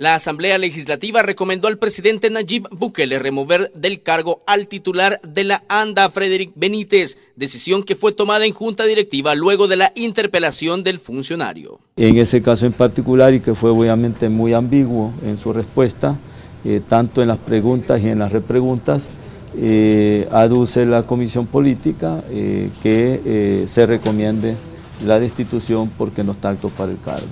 La Asamblea Legislativa recomendó al presidente Nayib Bukele remover del cargo al titular de la ANDA, Frederick Benítez, decisión que fue tomada en junta directiva luego de la interpelación del funcionario. En ese caso en particular, y que fue obviamente muy ambiguo en su respuesta, eh, tanto en las preguntas y en las repreguntas, eh, aduce la comisión política eh, que se recomiende la destitución porque no está apto para el cargo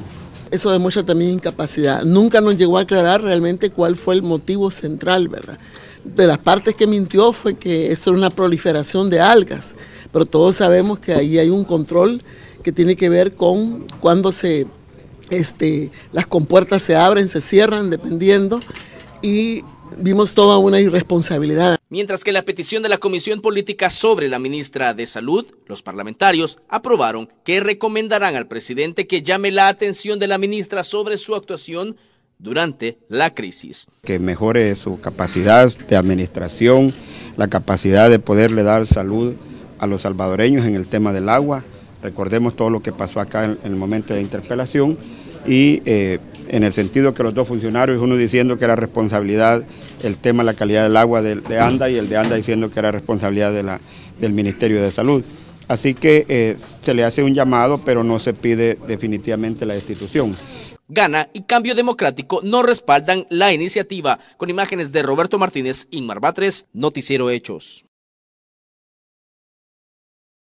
eso demuestra también incapacidad. Nunca nos llegó a aclarar realmente cuál fue el motivo central, ¿verdad? De las partes que mintió fue que eso era una proliferación de algas, pero todos sabemos que ahí hay un control que tiene que ver con cuando se, este, las compuertas se abren, se cierran, dependiendo, y vimos toda una irresponsabilidad. Mientras que la petición de la Comisión Política sobre la ministra de Salud, los parlamentarios aprobaron que recomendarán al presidente que llame la atención de la ministra sobre su actuación durante la crisis. Que mejore su capacidad de administración, la capacidad de poderle dar salud a los salvadoreños en el tema del agua. Recordemos todo lo que pasó acá en, el momento de la interpelación y eh, en el sentido que los dos funcionarios, uno diciendo que era responsabilidad el tema de la calidad del agua de, ANDA y el de ANDA diciendo que era responsabilidad del Ministerio de Salud. Así que eh, se le hace un llamado, pero no se pide definitivamente la destitución. Gana y Cambio Democrático no respaldan la iniciativa. Con imágenes de Roberto Martínez, Inmar Batres, Noticiero Hechos.